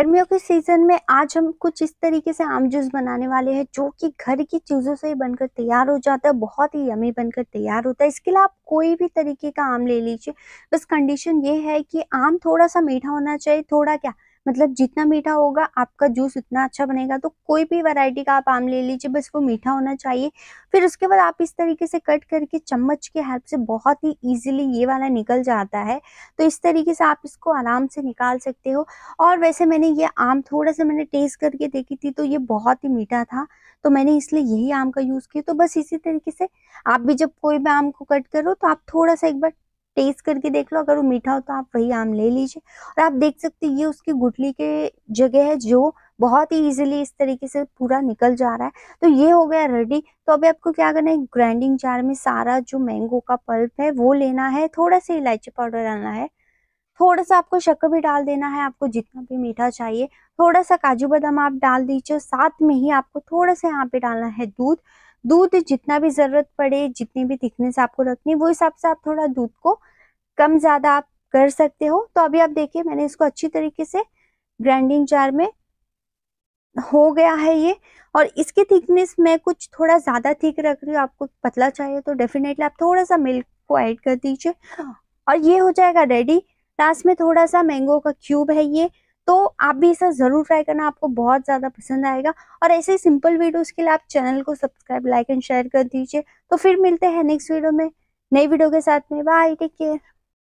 गर्मियों के सीजन में आज हम कुछ इस तरीके से आम जूस बनाने वाले हैं जो कि घर की चीज़ों से ही बनकर तैयार हो जाता है बहुत ही यमी बनकर तैयार होता है इसके लिए आप कोई भी तरीके का आम ले लीजिए बस कंडीशन ये है कि आम थोड़ा सा मीठा होना चाहिए थोड़ा क्या मतलब जितना मीठा होगा आपका जूस उतना अच्छा बनेगा तो कोई भी वैरायटी का आप आम ले लीजिए बस वो मीठा होना चाहिए फिर उसके बाद आप इस तरीके से कट करके चम्मच के हेल्प से बहुत ही ईजिली ये वाला निकल जाता है तो इस तरीके से आप इसको आराम से निकाल सकते हो और वैसे मैंने ये आम थोड़ा सा मैंने टेस्ट करके देखी थी तो ये बहुत ही मीठा था तो मैंने इसलिए यही आम का यूज़ किया तो बस इसी तरीके से आप भी जब कोई भी आम को कट करो तो आप थोड़ा सा एक बार टेस्ट करके देख लो अगर वो मीठा हो तो आप वही आम ले लीजिए और आप देख सकते हैं ये उसकी गुठली के जगह है जो बहुत ही इजीली इस तरीके से पूरा निकल जा रहा है तो ये हो गया रेडी तो अभी आपको क्या करना है ग्राइंडिंग जार में सारा जो मैंगो का पल्प है वो लेना है थोड़ा सा इलायची पाउडर डालना है थोड़ा सा आपको शक्कर भी डाल देना है आपको जितना भी मीठा चाहिए थोड़ा सा काजू बादाम आप डाल दीजिए साथ में ही आपको थोड़ा सा यहाँ पे डालना है दूध दूध जितना भी ज़रूरत पड़े जितनी भी थिकनेस आपको रखनी वो हिसाब से आप थोड़ा दूध को कम ज़्यादा आप कर सकते हो तो अभी आप देखिए मैंने इसको अच्छी तरीके से ग्राइंडिंग जार में हो गया है ये और इसकी थिकनेस मैं कुछ थोड़ा ज़्यादा थिक रख रही हूँ आपको पतला चाहिए तो डेफिनेटली आप थोड़ा सा मिल्क को ऐड कर दीजिए और ये हो जाएगा रेडी लास्ट में थोड़ा सा मैंगो का क्यूब है ये तो आप भी इसे ज़रूर ट्राई करना आपको बहुत ज़्यादा पसंद आएगा और ऐसे ही सिंपल वीडियोज़ के लिए आप चैनल को सब्सक्राइब लाइक एंड शेयर कर दीजिए तो फिर मिलते हैं नेक्स्ट वीडियो में नई वीडियो के साथ में बाय टेक केयर